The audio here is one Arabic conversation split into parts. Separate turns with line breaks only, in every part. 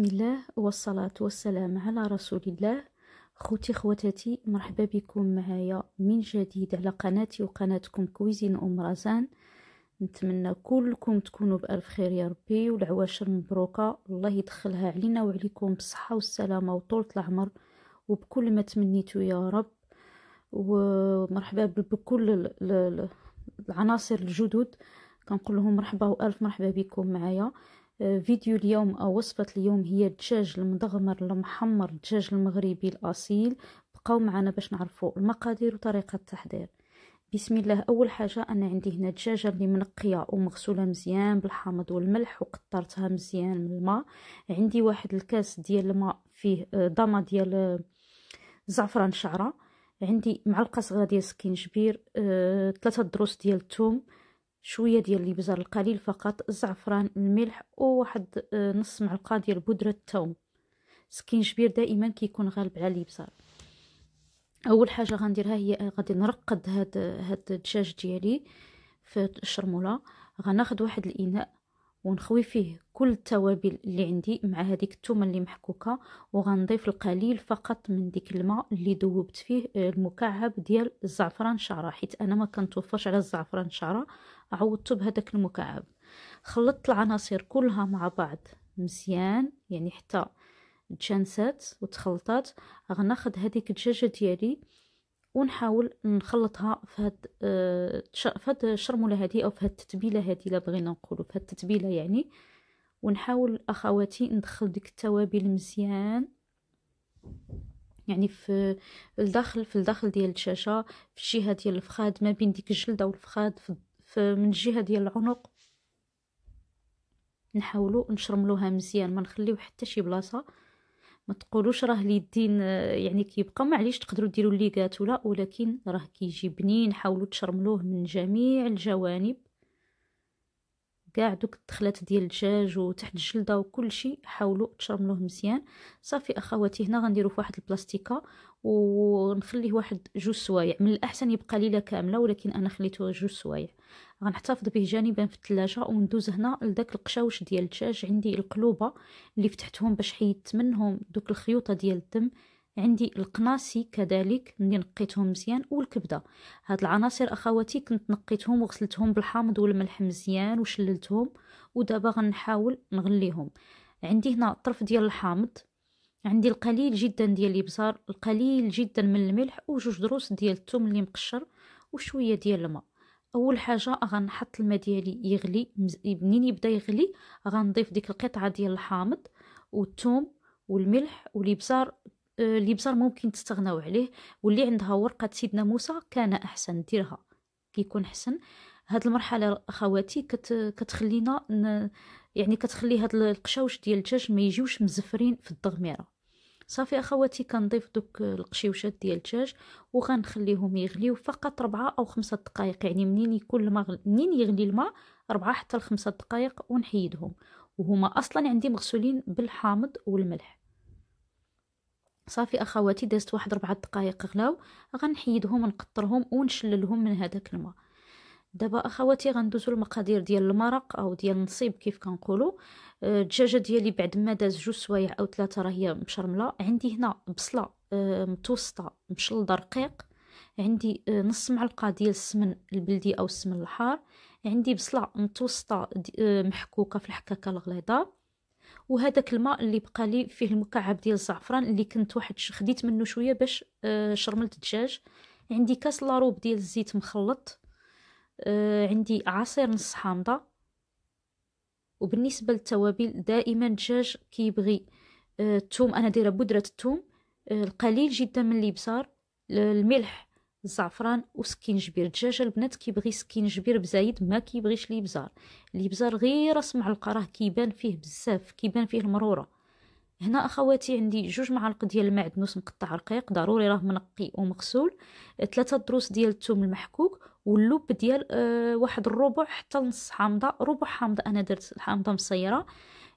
بسم الله والصلاة والسلام على رسول الله خوتي خواتاتي مرحبا بكم معايا من جديد على قناتي وقناتكم كويزين ام رزان نتمنى كلكم تكونوا بألف خير يا ربي والعواشر مبروكة الله يدخلها علينا وعليكم بالصحة والسلامة وطولة العمر وبكل ما تمنيتو يا رب ومرحبا بكل العناصر الجدد كنقول لهم مرحبا والف مرحبا بكم معايا فيديو اليوم أو وصفة اليوم هي الدجاج المدغمر المحمر الدجاج المغربي الأصيل بقاو معنا باش نعرفوا المقادير وطريقة التحضير بسم الله أول حاجة أنا عندي هنا دجاجة اللي منقية ومغسولة مزيان بالحامض والملح وقطرتها مزيان من الماء عندي واحد الكاس ديال الماء فيه آه، ضمة ديال آه، زعفران شعرة عندي معلقة صغيرة ديال سكينجبير آه، ثلاثة دروس ديال الثوم شويه ديال الابزار القليل فقط الزعفران الملح وواحد آه، نص معلقه ديال بودره الثوم سكينجبير دائما كيكون غالب على الابزار اول حاجه غنديرها هي آه، غادي نرقد هاد آه، هاد الدجاج ديالي في الشرموله غناخد واحد الاناء ونخوي فيه كل التوابل اللي عندي مع هذيك الثومه اللي محكوكه وغنضيف القليل فقط من ديك الماء اللي ذوبت فيه آه، المكعب ديال الزعفران شعره حيت انا ما كنتوفرش على الزعفران شعره عوضته بهذاك المكعب خلطت العناصر كلها مع بعض مزيان يعني حتى تجانسات وتخلطات غناخد هذيك الدجاجه ديالي ونحاول نخلطها في هاد آه في هاد الشرموله هادي او في هاد التتبيله هادي الا بغينا نقولوا في هاد التتبيله يعني ونحاول اخواتي ندخل ديك التوابل مزيان يعني في الداخل في الداخل ديال الشاشه في الجهه ديال الفخاد ما بين ديك الجلده والفخاد في, في من الجهه ديال العنق نحاولوا نشرملوها مزيان ما نخليو حتى شي بلاصه ما تقولوش راه اليدين آه، يعني كيبقى معليش تقدروا ديروا ولا ولكن راه كيجي بنين حاولوا تشرملوه من جميع الجوانب كاع دوك الدخلات ديال الدجاج وتحت الجلده وكل شيء حاولوا تشرملوه مزيان صافي اخواتي هنا غنديرو في واحد البلاستيكه ونخليه واحد جوج سوايع من الاحسن يبقى ليله كامله ولكن انا خليته جوج سوايع غنحتفظ به جانبا في الثلاجه وندوز هنا لداك القشاوش ديال الدجاج عندي القلوبه اللي فتحتهم باش حيدت منهم دوك الخيوطه ديال الدم عندي القناصي كذلك ملي نقيتهم مزيان والكبده هاد العناصر اخواتي كنت نقيتهم وغسلتهم بالحامض والملح مزيان وشللتهم ودابا غنحاول نغليهم عندي هنا طرف ديال الحامض عندي القليل جدا ديال الابزار القليل جدا من الملح وجوج دروس ديال الثوم اللي مقشر وشويه ديال الماء اول حاجه غنحط الماء ديالي يغلي منين يبدا يغلي غنضيف ديك القطعه ديال الحامض والثوم والملح والابزار الابزار آه، ممكن تستغناو عليه واللي عندها ورقه سيدنا موسى كان احسن ديرها كيكون احسن هاد المرحله اخواتي كت كتخلينا ن... يعني كتخلي هاد القشاوش ديال الدجاج ما يجيوش مزفرين في الضغميره صافي اخواتي كنضيف دوك القشيوشات ديال الدجاج وغنخليهم يغليو فقط ربعة او خمسة دقائق يعني منين يكون الماء منين يغلي الماء ربعة حتى لخمسة دقائق ونحيدهم وهما اصلا عندي مغسولين بالحامض والملح صافي اخواتي دازت واحد ربعة دقائق غلاو غنحيدهم ونقطرهم ونشللهم من هذاك الماء دابا اخواتي غندوزو المقادير ديال المرق او ديال النصيب كيف كنقولوا أه، الدجاجه ديالي بعد ما داز جوج سوايع او ثلاثه راه هي مشرمله عندي هنا بصله أه، متوسطه مشلضه رقيق عندي أه، نص معلقه ديال السمن البلدي او السمن الحار عندي بصله متوسطه محكوكه في الحكاكه الغليظه وهذاك الماء اللي بقى لي فيه المكعب ديال الزعفران اللي كنت واحد خديت منه شويه باش آه، شرملت الدجاج عندي كاس لاروب ديال الزيت مخلط آه، عندي عصير نص حامضه وبالنسبه للتوابل دائما الدجاج كيبغي آه، الثوم انا دايره بودره الثوم القليل جدا من الابصار الملح الزعفران وسكينجبير دجاجة البنات كيبغي سكينجبير بزايد ما كيبغيش ليبزار الابزار غير راس معلقه راه كيبان فيه بزاف كيبان فيه المروره هنا اخواتي عندي جوج معالق ديال المعدنوس مقطع رقيق ضروري راه منقي ومغسول ثلاثة دروس ديال الثوم المحكوك واللوب ديال آه واحد الربع حتى نص حامضه ربع حامضه انا درت الحامضه مصيره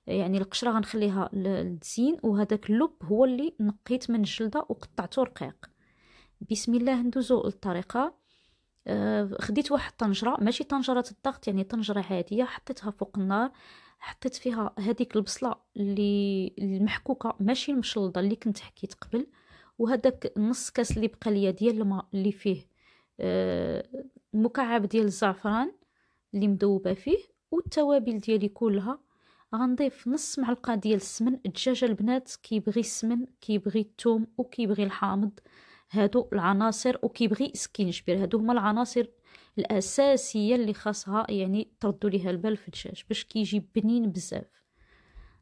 يعني القشره غنخليها للتزيين وهذاك اللب هو اللي نقيت من الجلده وقطعته رقيق بسم الله ندوزو للطريقه آه، خديت واحد طنجره ماشي طنجره الضغط يعني طنجره عاديه حطيتها فوق النار حطيت فيها هذيك البصله اللي المحكوكه ماشي المشلضه اللي كنت حكيت قبل وهذاك نص كاس اللي بقى ليا ديال الماء اللي فيه آه، مكعب ديال الزعفران اللي مذوبه فيه والتوابل ديالي كلها غنضيف نص معلقه ديال السمن الدجاج البنات كيبغي السمن كيبغي الثوم وكيبغي الحامض آه هادو العناصر وكيبغي سكينشبير هادو هما العناصر الاساسيه اللي خاصها يعني تردوا ليها البال في الدجاج باش كيجي بنين بزاف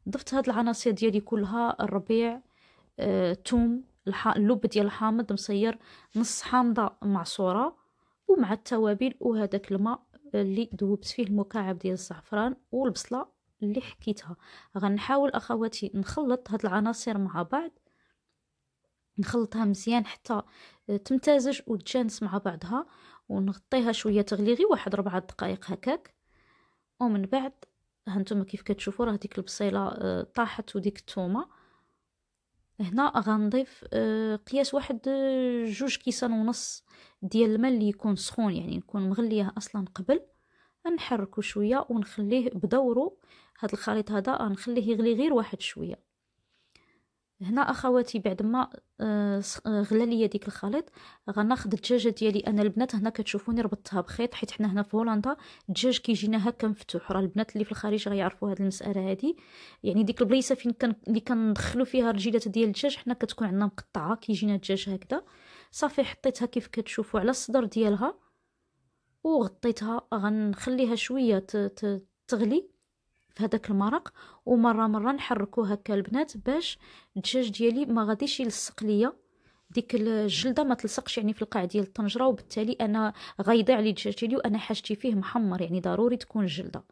ضفت هاد العناصر ديالي كلها الربيع آه، توم الح... اللب ديال الحامض مصير نص حامضه معصوره ومع التوابل وهذاك الماء اللي ذوبت فيه المكعب ديال الزعفران والبصله اللي حكيتها غنحاول اخواتي نخلط هاد العناصر مع بعض نخلطها مزيان حتى آه، تمتازج وتجانس مع بعضها ونغطيها شويه تغلي غير واحد ربعة دقائق هكاك ومن بعد هانتوما كيف كتشوفوا راه ديك البصيله آه، طاحت وديك الثومه هنا غنضيف آه، قياس واحد جوج كيسان ونص ديال الماء اللي يكون سخون يعني نكون مغليه اصلا قبل نحركو شويه ونخليه بدورو هاد الخليط هذا نخليه يغلي غير واحد شويه هنا اخواتي بعد ما آه، آه، غلا ليا ديك الخليط غناخذ الدجاجه ديالي انا البنات هنا كتشوفوني ربطتها بخيط حيت حنا هنا في هولندا الدجاج كيجينا هكا مفتوح راه البنات اللي في الخارج غيعرفوا هذه هاد المساله هذه يعني ديك البلايصه فين كان اللي كندخلوا فيها رجيلات ديال الدجاج حنا كتكون عندنا مقطعه كيجينا الدجاج هكذا صافي حطيتها كيف كتشوفوا على الصدر ديالها وغطيتها غنخليها شويه تغلي في هذاك المرق ومره مره نحركو هكا البنات باش الدجاج ديالي ما غاديش يلصق ليا ديك الجلده ما تلصقش يعني في القاع ديال الطنجره وبالتالي انا غيضيع لي الدجاج ديالي وانا حاجتي فيه محمر يعني ضروري تكون الجلده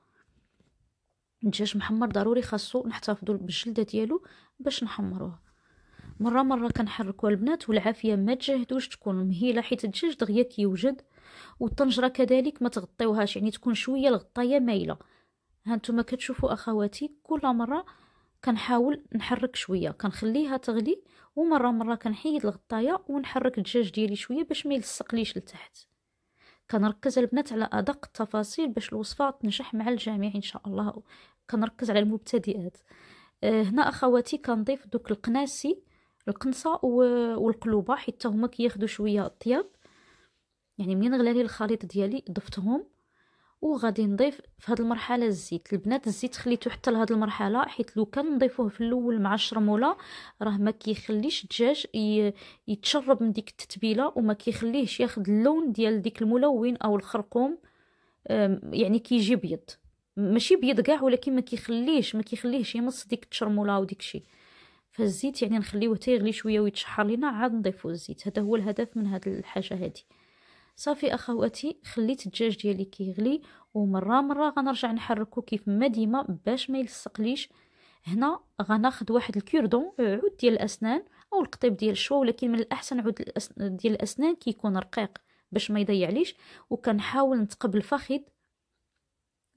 الدجاج محمر ضروري خاصو نحتفظوا بالجلده ديالو باش نحمروه مره مره كنحركو البنات والعافيه ما تجهدوش تكون مهيله حيت الدجاج دغيا كيوجد والطنجره كذلك ما تغطيوهاش يعني تكون شويه الغطايه مايله هانتوما كتشوفوا اخواتي كل مره كنحاول نحرك شويه كنخليها تغلي ومره مره كنحيد الغطايه ونحرك الدجاج ديالي شويه باش ما يلصقليش لتحت كنركز البنات على ادق التفاصيل باش الوصفه تنجح مع الجميع ان شاء الله كنركز على المبتدئات آه، هنا اخواتي كنضيف دوك القناسي القنصه والقلوبه حيت هما كياخذوا شويه الطياب يعني منين غلالي لي الخليط ديالي ضفتهم وغادي نضيف في هذه المرحله الزيت البنات الزيت خليته حتى لهاد المرحله حيت لو كان نضيفوه في الاول مع الشرموله راه ما كيخليش الدجاج يتشرب من ديك التتبيله وما كيخليهش ياخد اللون ديال ديك الملون او الخرقوم يعني كيجي بيض ماشي بيض كاع ولكن ما كيخليش ما كيخليهش يمص ديك التشرموله وديك شي فالزيت يعني نخليوه يغلي شويه ويتشحر لينا عاد نضيفو الزيت هذا هو الهدف من هذه الحاجه هذه صافي اخواتي خليت الدجاج ديالي كيغلي ومره مره غنرجع نحركو كيف ما ديما باش ما يلصقليش هنا غناخد واحد الكيردون آه، عود ديال الاسنان او القطيب ديال الشوا ولكن من الاحسن عود ديال الاسنان كيكون رقيق باش ما يضيعليش وكنحاول نتقب الفخذ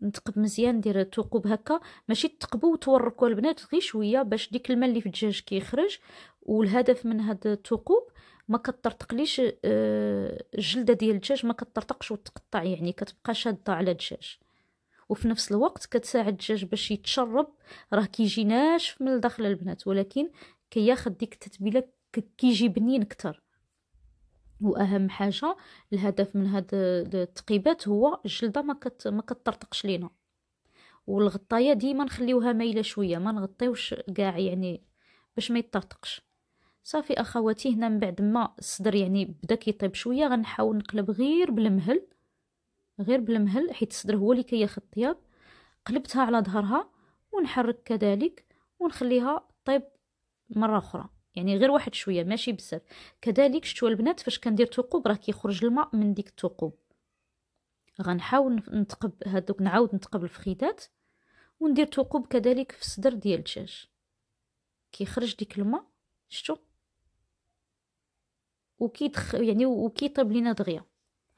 نتقب مزيان ندير ثقوب هكا ماشي تقبو وتوركو البنات غير شويه باش ديك الماء اللي في الدجاج كيخرج والهدف من هاد الثقوب ما كترتقليش آه، الجلده ديال الدجاج ما كترتقش وتقطع يعني كتبقى شاده على الدجاج وفي نفس الوقت كتساعد الدجاج باش يتشرب راه كيجي ناشف من داخل البنات ولكن كياخد ديك التتبيله كيجي بنين اكثر واهم حاجه الهدف من هاد التقيبات هو الجلده ما كت ما كترتقش لينا والغطايه ديما نخليوها مايله شويه ما نغطيوش كاع يعني باش ما يترتقش صافي اخواتي هنا من بعد ما الصدر يعني بدا كيطيب شويه غنحاول نقلب غير بالمهل غير بالمهل حيت الصدر هو اللي كياخذ الطياب قلبتها على ظهرها ونحرك كذلك ونخليها طيب مره اخرى يعني غير واحد شويه ماشي بزاف كذلك شتو البنات فاش كندير ثقوب راه كيخرج الماء من ديك الثقوب غنحاول نتقب هادوك نعاود نتقب الفخيدات وندير ثقوب كذلك في الصدر ديال الدجاج كيخرج ديك الماء شتو وكيدخ يعني وكيطيب لينا دغيا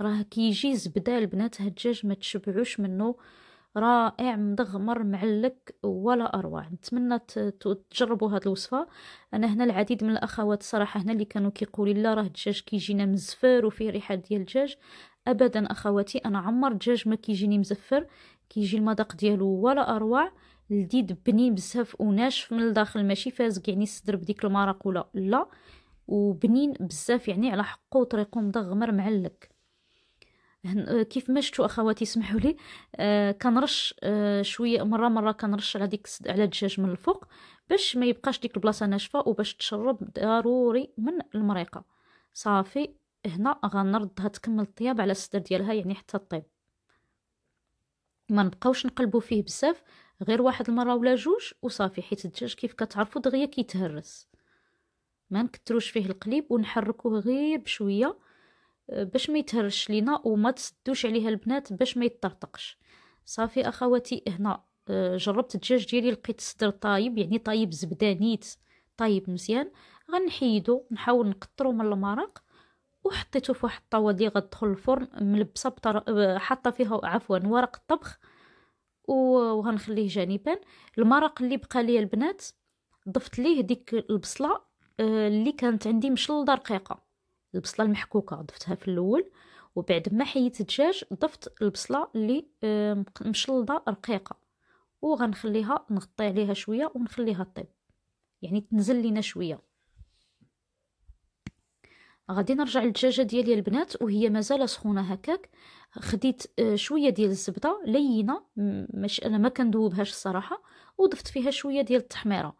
راه كيجي زبده البنات الدجاج ما تشبعوش منه رائع مدغمر معلك ولا اروع نتمنى تجربوا هاد الوصفه انا هنا العديد من الاخوات صراحه هنا اللي كانوا كيقولوا لا راه الدجاج كيجينا مزفر وفيه ريحه ديال الدجاج ابدا اخواتي انا عمر الدجاج ما كيجيني مزفر كيجي المذاق ديالو ولا اروع لذيذ بني بزاف وناشف من الداخل ماشي فازق يعني الصدر بديك المرق ولا لا وبنين بزاف يعني على حقه وطريقه مدغمر معلك آه، كيف ما شفتوا اخواتي اسمحوا لي آه كنرش آه شويه مره مره كنرش على ديك على الدجاج من الفوق باش ما يبقاش ديك البلاصه ناشفه وباش تشرب ضروري من المريقه صافي هنا غنردها تكمل الطياب على الصدر ديالها يعني حتى طيب ما نبقاوش نقلبوا فيه بزاف غير واحد المره ولا جوج وصافي حيت الدجاج كيف كتعرفوا دغيا كيتهرس ما نكتروش فيه القليب ونحركوه غير بشويه آه، باش ما يتهرش لينا وما تسدوش عليها البنات باش ما يتطرطقش صافي اخواتي هنا آه، جربت الدجاج ديالي لقيت الصدر طايب يعني طايب زبده نيت طايب مزيان غنحيدو نحاول نقطرو من المرق وحطيته في واحد الطاوه اللي غتدخل الفرن ملبسه بطر... آه، حاطه فيها عفوا ورق الطبخ وغنخليه جانبا المرق اللي بقى ليا البنات ضفت ليه ديك البصله آه، اللي كانت عندي مشلضه رقيقه البصله المحكوكه ضفتها في الاول وبعد ما حيت الدجاج ضفت البصله اللي مشلضه رقيقه وغنخليها نغطي عليها شويه ونخليها طيب يعني تنزل لينا شويه غادي نرجع للدجاجه ديالي البنات وهي مازال سخونه هكاك خديت آه، شويه ديال الزبده لينه مش انا ما كندوبهاش الصراحه وضفت فيها شويه ديال التحميره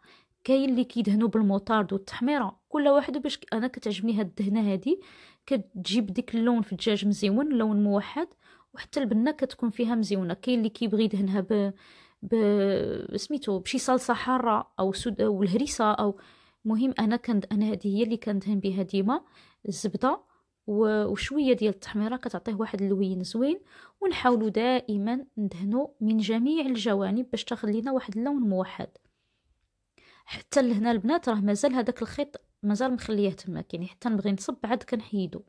كاين اللي كيدهنوا بالموطارد والتحميره كل واحد باش انا كتعجبني هاد الدهنه هادي كتجيب ديك اللون في الدجاج مزيون لون موحد وحتى البنه كتكون فيها مزيونه كاين اللي كيبغي يدهنها ب... ب سميتو بشي صلصه حاره او سود او الهريسه او مهم انا كنت انا هذه هي اللي كندهن بها ديما الزبده وشويه ديال التحميره كتعطيه واحد اللوين زوين ونحاولوا دائما ندهنوا من جميع الجوانب باش تخلينا واحد اللون موحد حتى لهنا البنات راه مازال هذاك الخيط مازال مخليه تما يعني حتى نبغي نصب عاد كنحيدو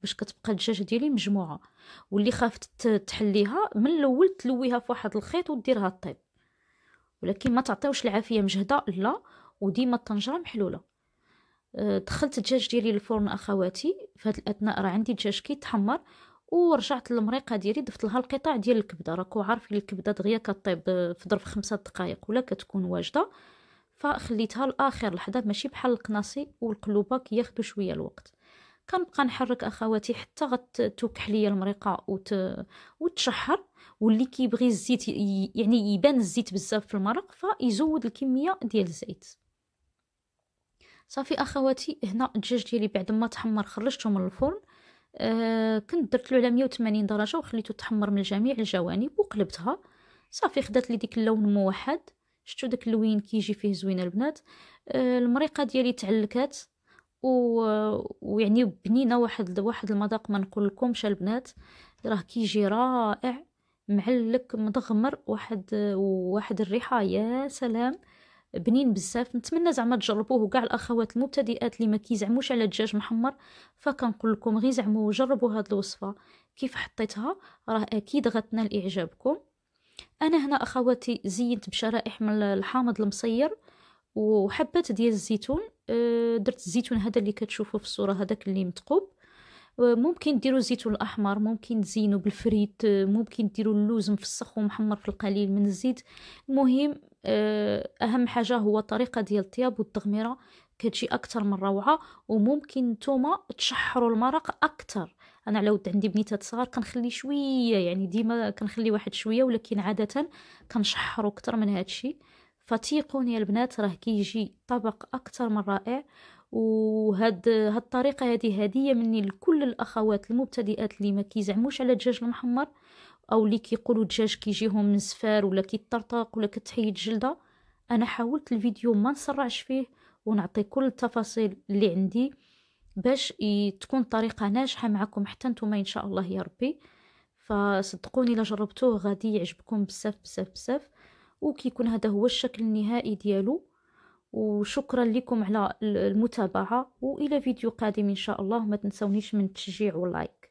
باش كتبقى الدجاجه ديالي مجموعه واللي خافت تحليها من الاول تلويها في واحد الخيط وديرها طيب ولكن ما تعطيوش العافيه مجهده لا وديما الطنجره محلوله أه، دخلت الدجاج ديالي للفرن اخواتي في هذه الاثناء راه عندي دجاج كيتحمر ورجعت للمريقه ديالي ضفت لها القطع ديال الكبده راكو عارفين الكبده دغيا كطيب آه، في ظرف خمسة دقائق ولا كتكون واجده فخليتها لاخر لحظه ماشي بحال القناصي والقلوبه كياخدو شويه الوقت كنبقى نحرك اخواتي حتى غتوكح ليا المريقه وت... وتشحر واللي كيبغي الزيت ي... يعني يبان الزيت بزاف في المرق فيزود الكميه ديال الزيت صافي اخواتي هنا الدجاج ديالي بعد ما تحمر خرجته من الفرن آه كنت درت له على 180 درجه وخليته تحمر من جميع الجوانب وقلبتها صافي خدات لي ديك اللون موحد شفتوا داك اللوين كيجي فيه زوين البنات آه، المريقه ديالي تعلكات و... ويعني بنينه واحد واحد المذاق ما نقول لكمش البنات راه كيجي رائع معلك مضغمر واحد واحد الريحه يا سلام بنين بزاف نتمنى زعما تجربوه كاع الاخوات المبتدئات اللي ما كيزعموش على الدجاج محمر فكنقول لكم غير زعموا جربوا هاد الوصفه كيف حطيتها راه اكيد غتنال اعجابكم أنا هنا أخواتي زينت بشرائح من الحامض المصير وحبات ديال الزيتون أه، درت الزيتون هذا اللي كتشوفوا في الصورة هذاك اللي متقوب أه، ممكن ديروا الزيتون الاحمر ممكن تزينوا بالفريت أه، ممكن ديروا اللوز مفسخ ومحمر في القليل من الزيت المهم اهم حاجه هو طريقه ديال الطياب والتغميره كتجي اكثر من روعه وممكن نتوما تشحروا المرق اكثر انا على ود عندي بنيتات صغار كنخلي شويه يعني ديما كنخلي واحد شويه ولكن عاده كنشحرو اكثر من هادشي فتيقوني البنات راه كيجي طبق اكثر من رائع وهاد هاد الطريقه هذه هديه مني لكل الاخوات المبتدئات اللي ما كيزعموش على الدجاج المحمر او اللي كيقولوا الدجاج كيجيهم من سفار ولا كيطرطق ولا كتحيد الجلده انا حاولت الفيديو ما نسرعش فيه ونعطي كل التفاصيل اللي عندي باش تكون الطريقة ناجحة معكم حتى نتوما إن شاء الله يا ربي فصدقوني لجربتوه غادي يعجبكم بزاف بزاف بزاف وكيكون هذا هو الشكل النهائي ديالو وشكرا لكم على المتابعة وإلى فيديو قادم إن شاء الله ما تنسونيش من التشجيع واللايك